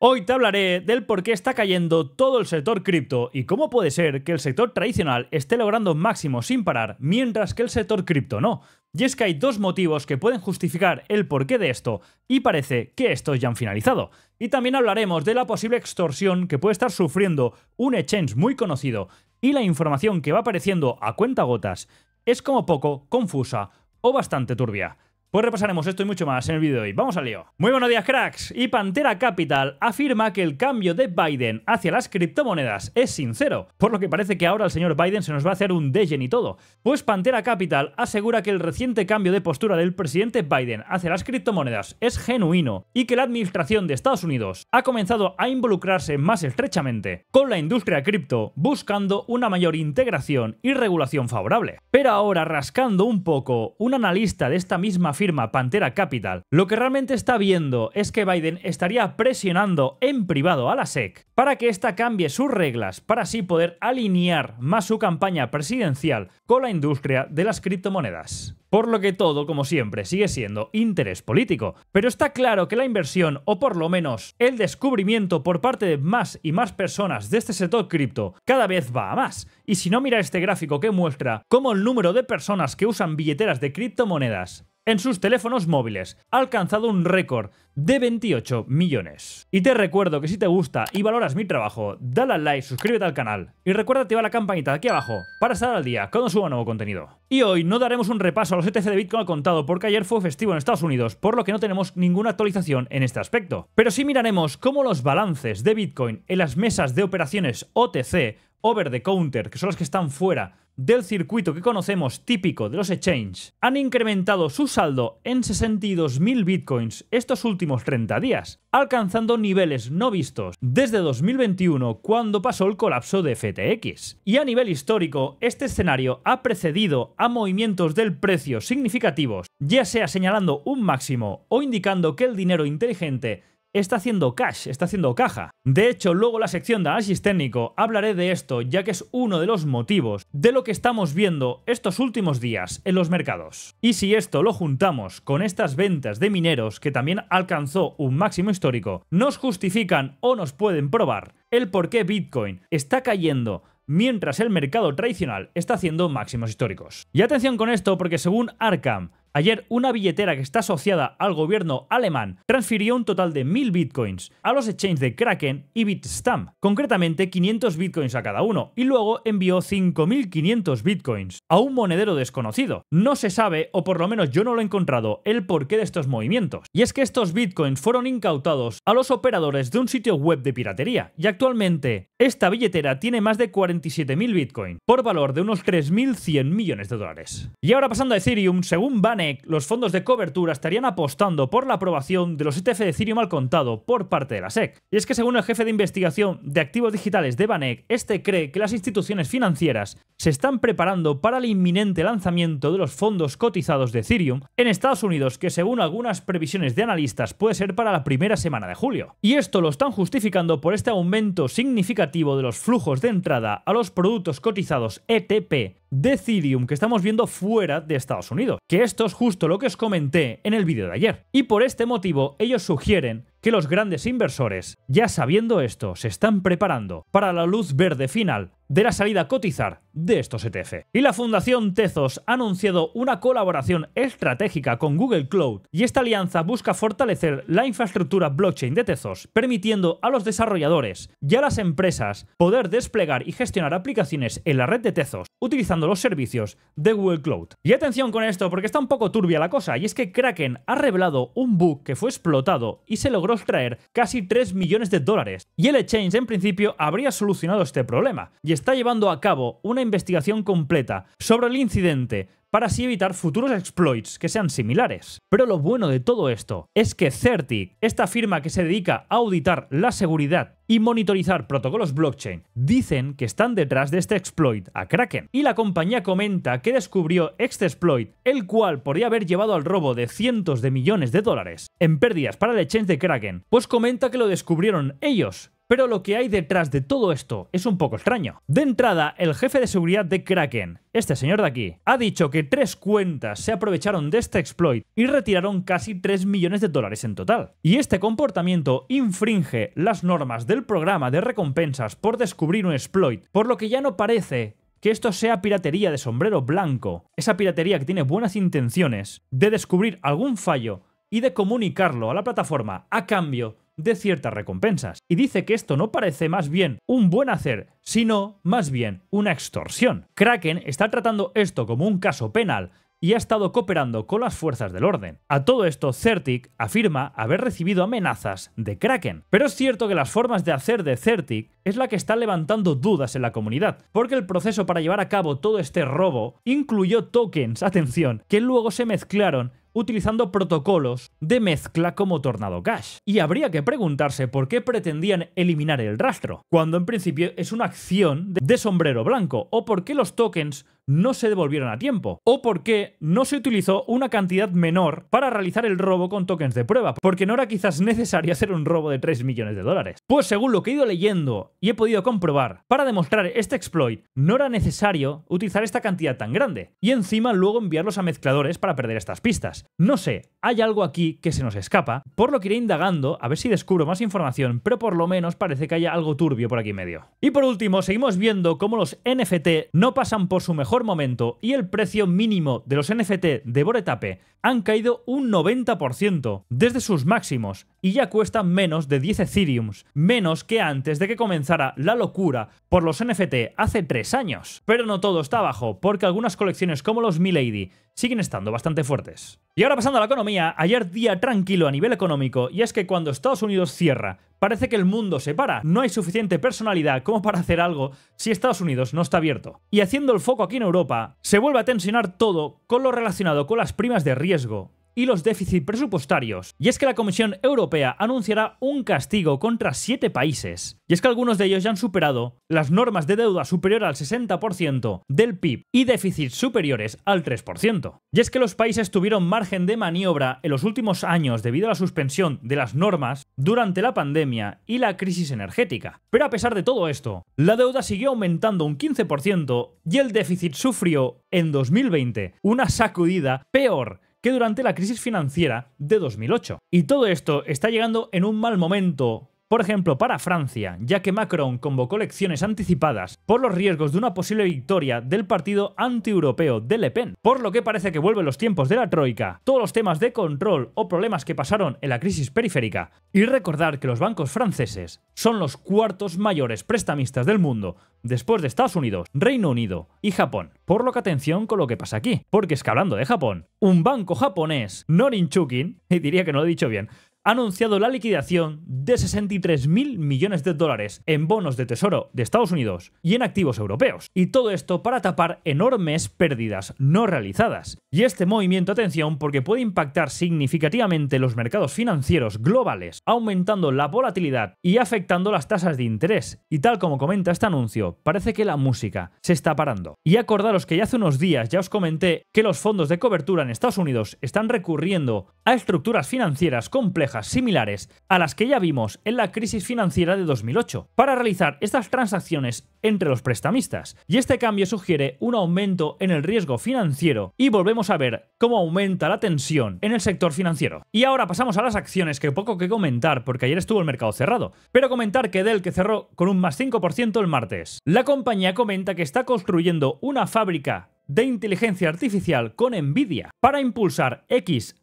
Hoy te hablaré del por qué está cayendo todo el sector cripto y cómo puede ser que el sector tradicional esté logrando máximo sin parar mientras que el sector cripto no. Y es que hay dos motivos que pueden justificar el porqué de esto y parece que estos ya han finalizado. Y también hablaremos de la posible extorsión que puede estar sufriendo un exchange muy conocido y la información que va apareciendo a cuenta gotas es como poco confusa o bastante turbia. Pues repasaremos esto y mucho más en el vídeo de hoy. ¡Vamos al lío! Muy buenos días, cracks. Y Pantera Capital afirma que el cambio de Biden hacia las criptomonedas es sincero, por lo que parece que ahora el señor Biden se nos va a hacer un dejen y todo. Pues Pantera Capital asegura que el reciente cambio de postura del presidente Biden hacia las criptomonedas es genuino y que la administración de Estados Unidos ha comenzado a involucrarse más estrechamente con la industria cripto, buscando una mayor integración y regulación favorable. Pero ahora, rascando un poco, un analista de esta misma firma Pantera Capital, lo que realmente está viendo es que Biden estaría presionando en privado a la SEC para que ésta cambie sus reglas para así poder alinear más su campaña presidencial con la industria de las criptomonedas. Por lo que todo, como siempre, sigue siendo interés político. Pero está claro que la inversión, o por lo menos el descubrimiento por parte de más y más personas de este sector cripto, cada vez va a más. Y si no mira este gráfico que muestra cómo el número de personas que usan billeteras de criptomonedas en sus teléfonos móviles. Ha alcanzado un récord de 28 millones. Y te recuerdo que si te gusta y valoras mi trabajo, dale al like, suscríbete al canal y recuerda activar la campanita aquí abajo para estar al día cuando suba nuevo contenido. Y hoy no daremos un repaso a los ETC de Bitcoin al contado porque ayer fue festivo en Estados Unidos, por lo que no tenemos ninguna actualización en este aspecto. Pero sí miraremos cómo los balances de Bitcoin en las mesas de operaciones OTC, over the counter, que son las que están fuera del circuito que conocemos típico de los exchanges han incrementado su saldo en 62.000 bitcoins estos últimos 30 días, alcanzando niveles no vistos desde 2021 cuando pasó el colapso de FTX. Y a nivel histórico, este escenario ha precedido a movimientos del precio significativos, ya sea señalando un máximo o indicando que el dinero inteligente está haciendo cash, está haciendo caja. De hecho, luego la sección de análisis técnico hablaré de esto, ya que es uno de los motivos de lo que estamos viendo estos últimos días en los mercados. Y si esto lo juntamos con estas ventas de mineros que también alcanzó un máximo histórico, nos justifican o nos pueden probar el por qué Bitcoin está cayendo mientras el mercado tradicional está haciendo máximos históricos. Y atención con esto porque según Arkham, Ayer una billetera que está asociada al gobierno alemán transfirió un total de 1.000 bitcoins a los exchanges de Kraken y Bitstamp, concretamente 500 bitcoins a cada uno, y luego envió 5.500 bitcoins a un monedero desconocido. No se sabe, o por lo menos yo no lo he encontrado, el porqué de estos movimientos. Y es que estos bitcoins fueron incautados a los operadores de un sitio web de piratería, y actualmente esta billetera tiene más de 47.000 bitcoins, por valor de unos 3.100 millones de dólares. Y ahora pasando a Ethereum, según Bane, los fondos de cobertura estarían apostando por la aprobación de los ETF de Ethereum al contado por parte de la SEC. Y es que según el jefe de investigación de activos digitales de Banek, este cree que las instituciones financieras se están preparando para el inminente lanzamiento de los fondos cotizados de Ethereum en Estados Unidos, que según algunas previsiones de analistas puede ser para la primera semana de julio. Y esto lo están justificando por este aumento significativo de los flujos de entrada a los productos cotizados ETP de Ethereum que estamos viendo fuera de Estados Unidos, que esto es justo lo que os comenté en el vídeo de ayer. Y por este motivo ellos sugieren que los grandes inversores, ya sabiendo esto, se están preparando para la luz verde final de la salida a cotizar de estos ETF. Y la Fundación Tezos ha anunciado una colaboración estratégica con Google Cloud y esta alianza busca fortalecer la infraestructura blockchain de Tezos, permitiendo a los desarrolladores y a las empresas poder desplegar y gestionar aplicaciones en la red de Tezos utilizando los servicios de Google Cloud. Y atención con esto porque está un poco turbia la cosa y es que Kraken ha revelado un bug que fue explotado y se logró extraer casi 3 millones de dólares y el exchange en principio habría solucionado este problema. Y está llevando a cabo una investigación completa sobre el incidente para así evitar futuros exploits que sean similares. Pero lo bueno de todo esto es que Certic, esta firma que se dedica a auditar la seguridad y monitorizar protocolos blockchain, dicen que están detrás de este exploit a Kraken. Y la compañía comenta que descubrió este exploit, el cual podría haber llevado al robo de cientos de millones de dólares en pérdidas para la exchange de Kraken, pues comenta que lo descubrieron ellos pero lo que hay detrás de todo esto es un poco extraño. De entrada, el jefe de seguridad de Kraken, este señor de aquí, ha dicho que tres cuentas se aprovecharon de este exploit y retiraron casi 3 millones de dólares en total. Y este comportamiento infringe las normas del programa de recompensas por descubrir un exploit, por lo que ya no parece que esto sea piratería de sombrero blanco, esa piratería que tiene buenas intenciones de descubrir algún fallo y de comunicarlo a la plataforma a cambio de ciertas recompensas, y dice que esto no parece más bien un buen hacer, sino más bien una extorsión. Kraken está tratando esto como un caso penal y ha estado cooperando con las fuerzas del orden. A todo esto, Certic afirma haber recibido amenazas de Kraken. Pero es cierto que las formas de hacer de Certic es la que está levantando dudas en la comunidad, porque el proceso para llevar a cabo todo este robo incluyó tokens, atención, que luego se mezclaron utilizando protocolos de mezcla como Tornado Cash. Y habría que preguntarse por qué pretendían eliminar el rastro, cuando en principio es una acción de sombrero blanco, o por qué los tokens no se devolvieron a tiempo, o por qué no se utilizó una cantidad menor para realizar el robo con tokens de prueba, porque no era quizás necesario hacer un robo de 3 millones de dólares. Pues según lo que he ido leyendo y he podido comprobar, para demostrar este exploit no era necesario utilizar esta cantidad tan grande, y encima luego enviarlos a mezcladores para perder estas pistas. No sé, hay algo aquí que se nos escapa, por lo que iré indagando a ver si descubro más información, pero por lo menos parece que haya algo turbio por aquí medio. Y por último, seguimos viendo cómo los NFT no pasan por su mejor momento y el precio mínimo de los NFT de Boretape han caído un 90% desde sus máximos y ya cuesta menos de 10 Ethereums, menos que antes de que comenzara la locura por los NFT hace 3 años. Pero no todo está abajo, porque algunas colecciones como los Milady siguen estando bastante fuertes. Y ahora pasando a la economía, ayer día tranquilo a nivel económico, y es que cuando Estados Unidos cierra, parece que el mundo se para. No hay suficiente personalidad como para hacer algo si Estados Unidos no está abierto. Y haciendo el foco aquí en Europa, se vuelve a tensionar todo con lo relacionado con las primas de riesgo, y los déficits presupuestarios. Y es que la Comisión Europea anunciará un castigo contra siete países. Y es que algunos de ellos ya han superado las normas de deuda superior al 60% del PIB y déficits superiores al 3%. Y es que los países tuvieron margen de maniobra en los últimos años debido a la suspensión de las normas durante la pandemia y la crisis energética. Pero a pesar de todo esto, la deuda siguió aumentando un 15% y el déficit sufrió en 2020 una sacudida peor durante la crisis financiera de 2008. Y todo esto está llegando en un mal momento por ejemplo, para Francia, ya que Macron convocó elecciones anticipadas por los riesgos de una posible victoria del partido antieuropeo de Le Pen, por lo que parece que vuelven los tiempos de la Troika, todos los temas de control o problemas que pasaron en la crisis periférica, y recordar que los bancos franceses son los cuartos mayores prestamistas del mundo, después de Estados Unidos, Reino Unido y Japón. Por lo que atención con lo que pasa aquí, porque es que hablando de Japón, un banco japonés, Norinchukin, y diría que no lo he dicho bien, ha anunciado la liquidación de 63.000 millones de dólares en bonos de tesoro de Estados Unidos y en activos europeos. Y todo esto para tapar enormes pérdidas no realizadas. Y este movimiento, atención, porque puede impactar significativamente los mercados financieros globales, aumentando la volatilidad y afectando las tasas de interés. Y tal como comenta este anuncio, parece que la música se está parando. Y acordaros que ya hace unos días ya os comenté que los fondos de cobertura en Estados Unidos están recurriendo a estructuras financieras complejas similares a las que ya vimos en la crisis financiera de 2008, para realizar estas transacciones entre los prestamistas, y este cambio sugiere un aumento en el riesgo financiero y volvemos a ver cómo aumenta la tensión en el sector financiero. Y ahora pasamos a las acciones que poco que comentar porque ayer estuvo el mercado cerrado, pero comentar que del que cerró con un más 5% el martes. La compañía comenta que está construyendo una fábrica de inteligencia artificial con Nvidia para impulsar XI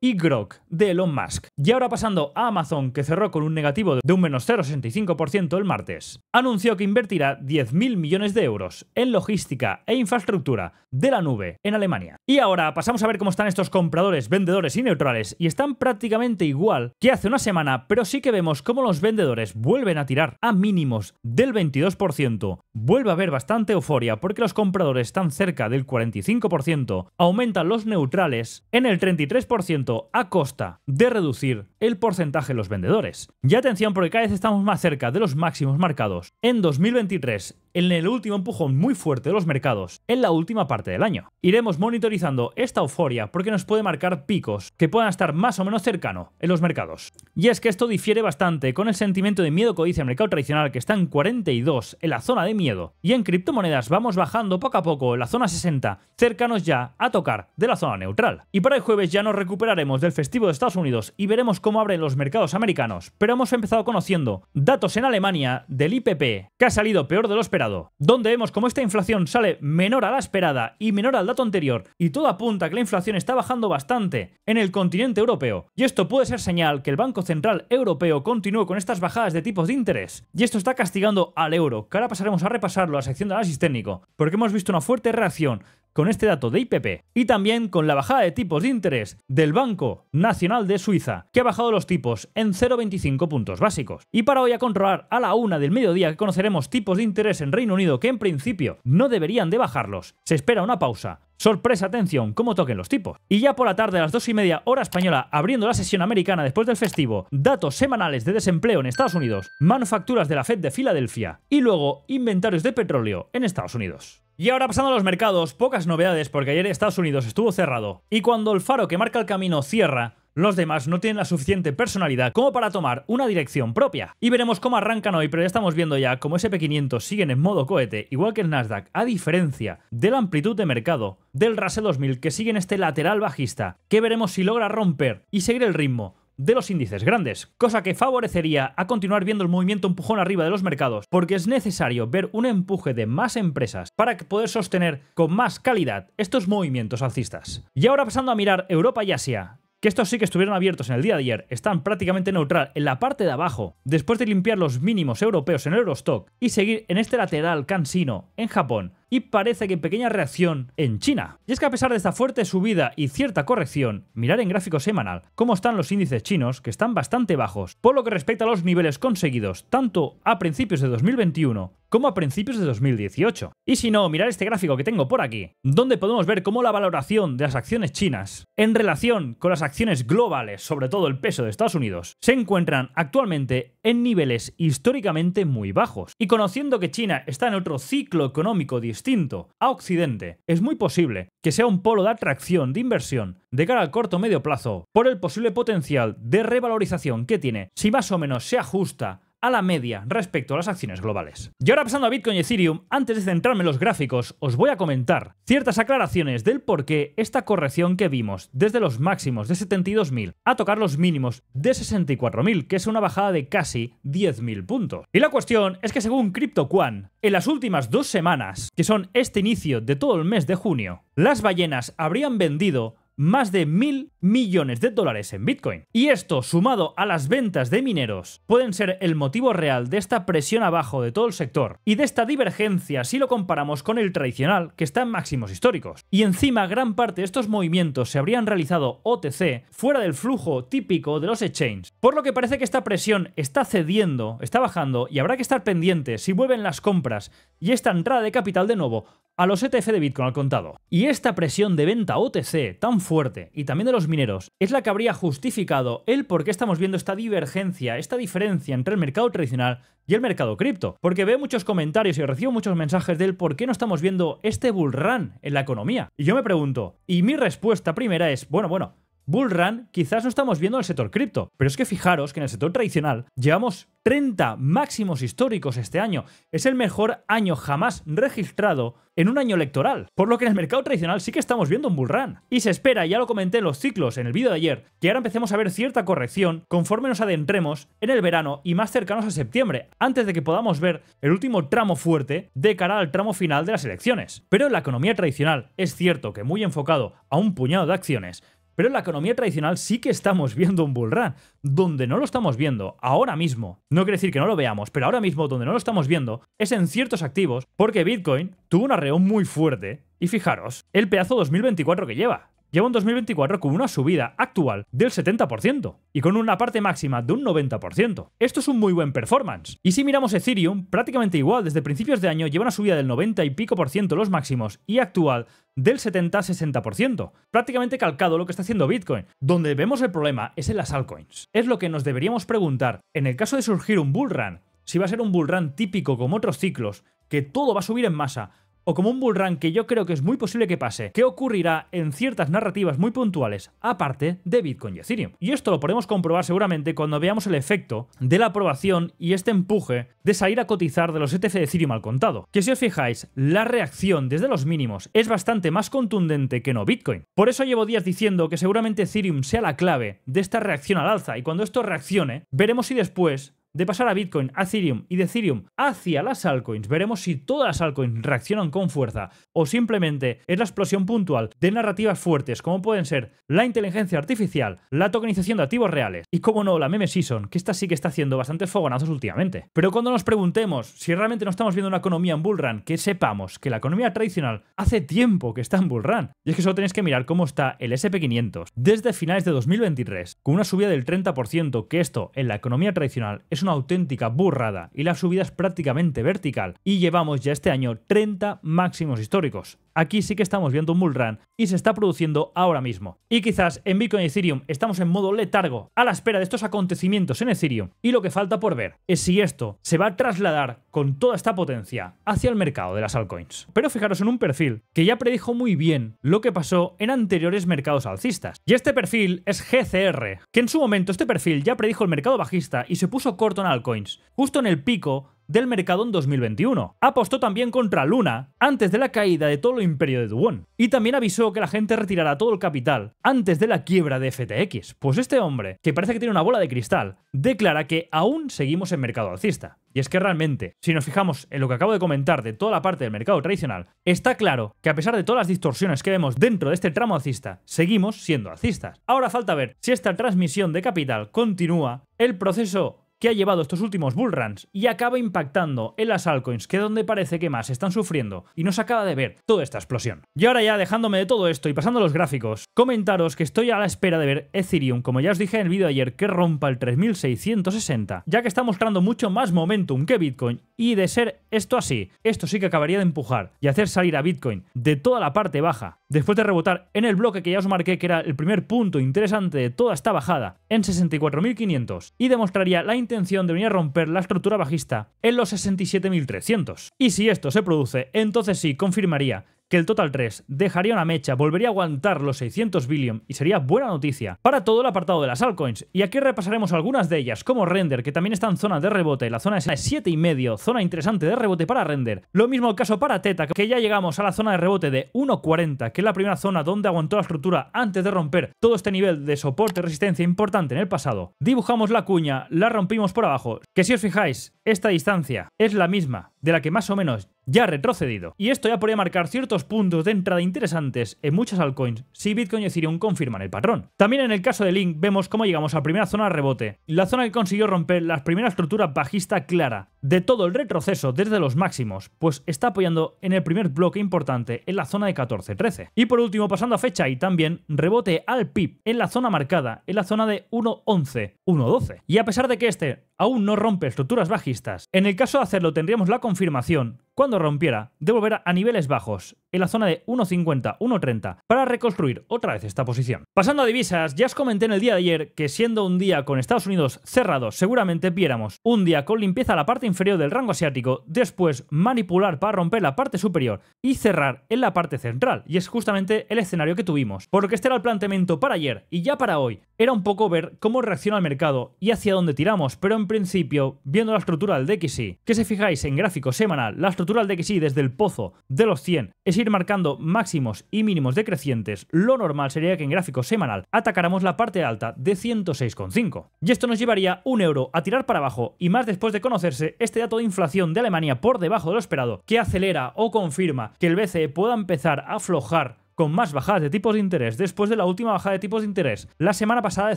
y Grok de Elon Musk. Y ahora pasando a Amazon, que cerró con un negativo de un menos 0,65% el martes, anunció que invertirá 10.000 millones de euros en logística e infraestructura de la nube en Alemania. Y ahora pasamos a ver cómo están estos compradores, vendedores y neutrales, y están prácticamente igual que hace una semana, pero sí que vemos cómo los vendedores vuelven a tirar a mínimos del 22%, vuelve a haber bastante euforia porque los compradores están cerca del 45%, aumentan los neutrales en el 33%, a costa de reducir el porcentaje de los vendedores. Y atención porque cada vez estamos más cerca de los máximos marcados en 2023 en el último empujón muy fuerte de los mercados en la última parte del año. Iremos monitorizando esta euforia porque nos puede marcar picos que puedan estar más o menos cercano en los mercados. Y es que esto difiere bastante con el sentimiento de miedo que dice el mercado tradicional que está en 42 en la zona de miedo y en criptomonedas vamos bajando poco a poco en la zona 60 cercanos ya a tocar de la zona neutral. Y para el jueves ya nos recuperaremos del festivo de Estados Unidos y veremos cómo abren los mercados americanos, pero hemos empezado conociendo datos en Alemania del IPP que ha salido peor de lo esperado donde vemos cómo esta inflación sale menor a la esperada y menor al dato anterior, y todo apunta a que la inflación está bajando bastante en el continente europeo. Y esto puede ser señal que el Banco Central Europeo continúe con estas bajadas de tipos de interés. Y esto está castigando al euro, que ahora pasaremos a repasarlo a la sección de análisis técnico, porque hemos visto una fuerte reacción con este dato de IPP y también con la bajada de tipos de interés del Banco Nacional de Suiza, que ha bajado los tipos en 0,25 puntos básicos. Y para hoy a controlar a la una del mediodía que conoceremos tipos de interés en Reino Unido que en principio no deberían de bajarlos, se espera una pausa. Sorpresa, atención, cómo toquen los tipos. Y ya por la tarde a las 2 y media hora española, abriendo la sesión americana después del festivo, datos semanales de desempleo en Estados Unidos, manufacturas de la Fed de Filadelfia y luego inventarios de petróleo en Estados Unidos. Y ahora pasando a los mercados, pocas novedades porque ayer Estados Unidos estuvo cerrado y cuando el faro que marca el camino cierra, los demás no tienen la suficiente personalidad como para tomar una dirección propia. Y veremos cómo arrancan hoy, pero ya estamos viendo ya cómo SP500 siguen en modo cohete, igual que el Nasdaq, a diferencia de la amplitud de mercado del Rase 2000 que sigue en este lateral bajista, que veremos si logra romper y seguir el ritmo de los índices grandes, cosa que favorecería a continuar viendo el movimiento empujón arriba de los mercados, porque es necesario ver un empuje de más empresas para poder sostener con más calidad estos movimientos alcistas. Y ahora pasando a mirar Europa y Asia, que estos sí que estuvieron abiertos en el día de ayer, están prácticamente neutral en la parte de abajo, después de limpiar los mínimos europeos en Eurostock y seguir en este lateral cansino en Japón y parece que pequeña reacción en China. Y es que a pesar de esta fuerte subida y cierta corrección, mirar en gráfico semanal cómo están los índices chinos, que están bastante bajos, por lo que respecta a los niveles conseguidos tanto a principios de 2021 como a principios de 2018. Y si no, mirar este gráfico que tengo por aquí, donde podemos ver cómo la valoración de las acciones chinas en relación con las acciones globales, sobre todo el peso de Estados Unidos, se encuentran actualmente en niveles históricamente muy bajos. Y conociendo que China está en otro ciclo económico distinto, distinto, a Occidente, es muy posible que sea un polo de atracción de inversión de cara al corto o medio plazo por el posible potencial de revalorización que tiene si más o menos se ajusta a la media respecto a las acciones globales. Y ahora pasando a Bitcoin y Ethereum, antes de centrarme en los gráficos, os voy a comentar ciertas aclaraciones del por qué esta corrección que vimos desde los máximos de 72.000 a tocar los mínimos de 64.000, que es una bajada de casi 10.000 puntos. Y la cuestión es que según CryptoQuan, en las últimas dos semanas, que son este inicio de todo el mes de junio, las ballenas habrían vendido más de mil millones de dólares en Bitcoin. Y esto, sumado a las ventas de mineros, pueden ser el motivo real de esta presión abajo de todo el sector y de esta divergencia si lo comparamos con el tradicional, que está en máximos históricos. Y encima, gran parte de estos movimientos se habrían realizado OTC fuera del flujo típico de los exchanges. Por lo que parece que esta presión está cediendo, está bajando y habrá que estar pendiente si vuelven las compras y esta entrada de capital de nuevo a los ETF de Bitcoin al contado. Y esta presión de venta OTC tan fuerte, y también de los mineros, es la que habría justificado el por qué estamos viendo esta divergencia, esta diferencia entre el mercado tradicional y el mercado cripto. Porque veo muchos comentarios y recibo muchos mensajes del por qué no estamos viendo este bull run en la economía. Y yo me pregunto, y mi respuesta primera es, bueno, bueno, Bull run, quizás no estamos viendo el sector cripto, pero es que fijaros que en el sector tradicional llevamos 30 máximos históricos este año. Es el mejor año jamás registrado en un año electoral. Por lo que en el mercado tradicional sí que estamos viendo un bull run Y se espera, ya lo comenté en los ciclos en el vídeo de ayer, que ahora empecemos a ver cierta corrección conforme nos adentremos en el verano y más cercanos a septiembre, antes de que podamos ver el último tramo fuerte de cara al tramo final de las elecciones. Pero en la economía tradicional es cierto que muy enfocado a un puñado de acciones, pero en la economía tradicional sí que estamos viendo un bull run. Donde no lo estamos viendo ahora mismo, no quiere decir que no lo veamos, pero ahora mismo donde no lo estamos viendo es en ciertos activos, porque Bitcoin tuvo un arreón muy fuerte. Y fijaros, el pedazo 2024 que lleva lleva un 2024 con una subida actual del 70% y con una parte máxima de un 90%. Esto es un muy buen performance. Y si miramos Ethereum, prácticamente igual, desde principios de año lleva una subida del 90 y pico por ciento los máximos y actual del 70-60%, prácticamente calcado lo que está haciendo Bitcoin. Donde vemos el problema es en las altcoins. Es lo que nos deberíamos preguntar en el caso de surgir un bull run, si va a ser un bull run típico como otros ciclos, que todo va a subir en masa, o como un bullrun que yo creo que es muy posible que pase, que ocurrirá en ciertas narrativas muy puntuales, aparte de Bitcoin y Ethereum. Y esto lo podemos comprobar seguramente cuando veamos el efecto de la aprobación y este empuje de salir a cotizar de los ETF de Ethereum al contado. Que si os fijáis, la reacción desde los mínimos es bastante más contundente que no Bitcoin. Por eso llevo días diciendo que seguramente Ethereum sea la clave de esta reacción al alza y cuando esto reaccione, veremos si después de pasar a Bitcoin, a Ethereum y de Ethereum hacia las altcoins, veremos si todas las altcoins reaccionan con fuerza o simplemente es la explosión puntual de narrativas fuertes como pueden ser la inteligencia artificial, la tokenización de activos reales y, como no, la meme season, que esta sí que está haciendo bastantes fogonazos últimamente. Pero cuando nos preguntemos si realmente no estamos viendo una economía en bullrun, que sepamos que la economía tradicional hace tiempo que está en bullrun. Y es que solo tenéis que mirar cómo está el SP500 desde finales de 2023, con una subida del 30%, que esto en la economía tradicional es es una auténtica burrada y la subida es prácticamente vertical y llevamos ya este año 30 máximos históricos. Aquí sí que estamos viendo un bullrun y se está produciendo ahora mismo. Y quizás en Bitcoin y Ethereum estamos en modo letargo a la espera de estos acontecimientos en Ethereum y lo que falta por ver es si esto se va a trasladar con toda esta potencia hacia el mercado de las altcoins. Pero fijaros en un perfil que ya predijo muy bien lo que pasó en anteriores mercados alcistas. Y este perfil es GCR, que en su momento este perfil ya predijo el mercado bajista y se puso corto en altcoins, justo en el pico del mercado en 2021. Apostó también contra Luna antes de la caída de todo el imperio de Dubón. Y también avisó que la gente retirará todo el capital antes de la quiebra de FTX. Pues este hombre, que parece que tiene una bola de cristal, declara que aún seguimos en mercado alcista. Y es que realmente, si nos fijamos en lo que acabo de comentar de toda la parte del mercado tradicional, está claro que a pesar de todas las distorsiones que vemos dentro de este tramo alcista, seguimos siendo alcistas. Ahora falta ver si esta transmisión de capital continúa el proceso que ha llevado estos últimos bullruns y acaba impactando en las altcoins, que es donde parece que más están sufriendo, y nos acaba de ver toda esta explosión. Y ahora ya dejándome de todo esto y pasando a los gráficos, comentaros que estoy a la espera de ver Ethereum, como ya os dije en el vídeo ayer, que rompa el 3660, ya que está mostrando mucho más momentum que Bitcoin, y de ser esto así, esto sí que acabaría de empujar y hacer salir a Bitcoin de toda la parte baja Después de rebotar en el bloque que ya os marqué que era el primer punto interesante de toda esta bajada, en 64.500, y demostraría la intención de venir a romper la estructura bajista en los 67.300. Y si esto se produce, entonces sí confirmaría que el Total 3 dejaría una mecha, volvería a aguantar los 600 billion y sería buena noticia para todo el apartado de las altcoins. Y aquí repasaremos algunas de ellas, como Render, que también está en zona de rebote, la zona es 7,5, zona interesante de rebote para Render. Lo mismo caso para Teta, que ya llegamos a la zona de rebote de 1,40, que es la primera zona donde aguantó la estructura antes de romper todo este nivel de soporte resistencia importante en el pasado. Dibujamos la cuña, la rompimos por abajo, que si os fijáis, esta distancia es la misma de la que más o menos ya ha retrocedido. Y esto ya podría marcar ciertos puntos de entrada interesantes en muchas altcoins si Bitcoin y Ethereum confirman el patrón. También en el caso de Link vemos cómo llegamos a primera zona de rebote, la zona que consiguió romper la primera estructura bajista clara de todo el retroceso desde los máximos, pues está apoyando en el primer bloque importante en la zona de 14-13. Y por último, pasando a fecha y también rebote al PIB en la zona marcada, en la zona de 1.11, 1.12. Y a pesar de que este aún no rompe estructuras bajistas. En el caso de hacerlo tendríamos la confirmación cuando rompiera, devolverá a niveles bajos, en la zona de 1.50-1.30, para reconstruir otra vez esta posición. Pasando a divisas, ya os comenté en el día de ayer que siendo un día con Estados Unidos cerrado, seguramente viéramos un día con limpieza a la parte inferior del rango asiático, después manipular para romper la parte superior y cerrar en la parte central, y es justamente el escenario que tuvimos. Porque este era el planteamiento para ayer y ya para hoy, era un poco ver cómo reacciona el mercado y hacia dónde tiramos, pero en principio, viendo la estructura del DXY, que se fijáis en gráfico semanal, la estructura natural de que sí, desde el pozo de los 100, es ir marcando máximos y mínimos decrecientes, lo normal sería que en gráfico semanal atacáramos la parte alta de 106,5. Y esto nos llevaría un euro a tirar para abajo y más después de conocerse este dato de inflación de Alemania por debajo de lo esperado, que acelera o confirma que el BCE pueda empezar a aflojar con más bajadas de tipos de interés después de la última bajada de tipos de interés la semana pasada de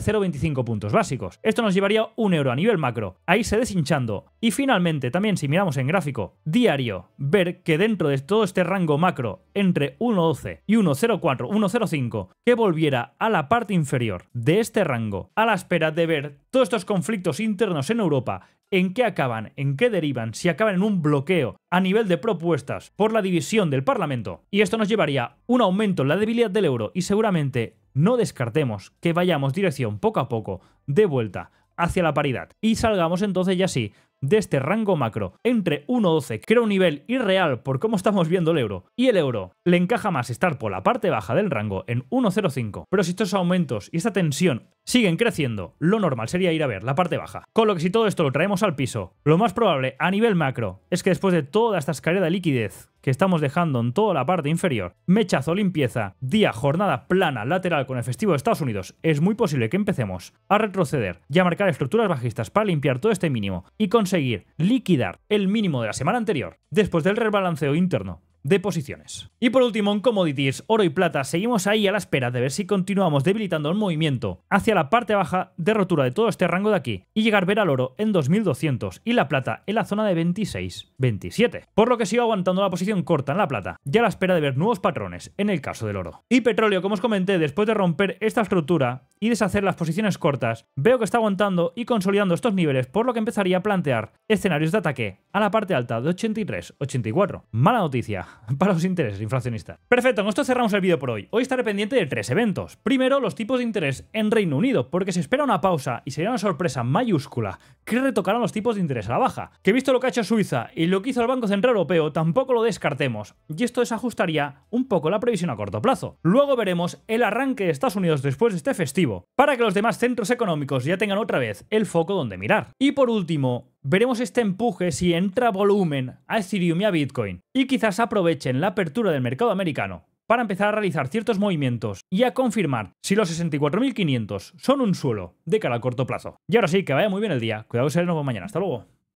0,25 puntos básicos. Esto nos llevaría un euro a nivel macro, Ahí se deshinchando. Y finalmente, también si miramos en gráfico diario, ver que dentro de todo este rango macro entre 1,12 y 1,04, 1,05, que volviera a la parte inferior de este rango a la espera de ver todos estos conflictos internos en Europa ¿en qué acaban? ¿En qué derivan? Si acaban en un bloqueo a nivel de propuestas por la división del Parlamento. Y esto nos llevaría un aumento en la debilidad del euro y seguramente no descartemos que vayamos dirección poco a poco de vuelta hacia la paridad. Y salgamos entonces ya sí de este rango macro entre 1.12, que un nivel irreal por cómo estamos viendo el euro, y el euro, le encaja más estar por la parte baja del rango en 1.05. Pero si estos aumentos y esta tensión siguen creciendo, lo normal sería ir a ver la parte baja. Con lo que si todo esto lo traemos al piso, lo más probable a nivel macro es que después de toda esta escalera de liquidez que estamos dejando en toda la parte inferior, mechazo, limpieza, día, jornada plana, lateral con el festivo de Estados Unidos, es muy posible que empecemos a retroceder y a marcar estructuras bajistas para limpiar todo este mínimo y conseguir liquidar el mínimo de la semana anterior después del rebalanceo interno de posiciones. Y por último, en commodities, oro y plata, seguimos ahí a la espera de ver si continuamos debilitando el movimiento hacia la parte baja de rotura de todo este rango de aquí y llegar a ver al oro en 2200 y la plata en la zona de 26-27. Por lo que sigo aguantando la posición corta en la plata, ya a la espera de ver nuevos patrones en el caso del oro. Y petróleo, como os comenté, después de romper esta estructura y deshacer las posiciones cortas, veo que está aguantando y consolidando estos niveles, por lo que empezaría a plantear escenarios de ataque a la parte alta de 83-84. Mala noticia, para los intereses inflacionistas. Perfecto, con esto cerramos el vídeo por hoy. Hoy estaré pendiente de tres eventos. Primero, los tipos de interés en Reino Unido, porque se espera una pausa y sería una sorpresa mayúscula que retocaran los tipos de interés a la baja. Que visto lo que ha hecho Suiza y lo que hizo el Banco Central Europeo, tampoco lo descartemos, y esto desajustaría un poco la previsión a corto plazo. Luego veremos el arranque de Estados Unidos después de este festivo, para que los demás centros económicos ya tengan otra vez el foco donde mirar. Y por último, veremos este empuje si entra volumen a Ethereum y a Bitcoin y quizás aprovechen la apertura del mercado americano para empezar a realizar ciertos movimientos y a confirmar si los 64.500 son un suelo de cara a corto plazo. Y ahora sí, que vaya muy bien el día. Cuidado, el nuevo mañana. Hasta luego.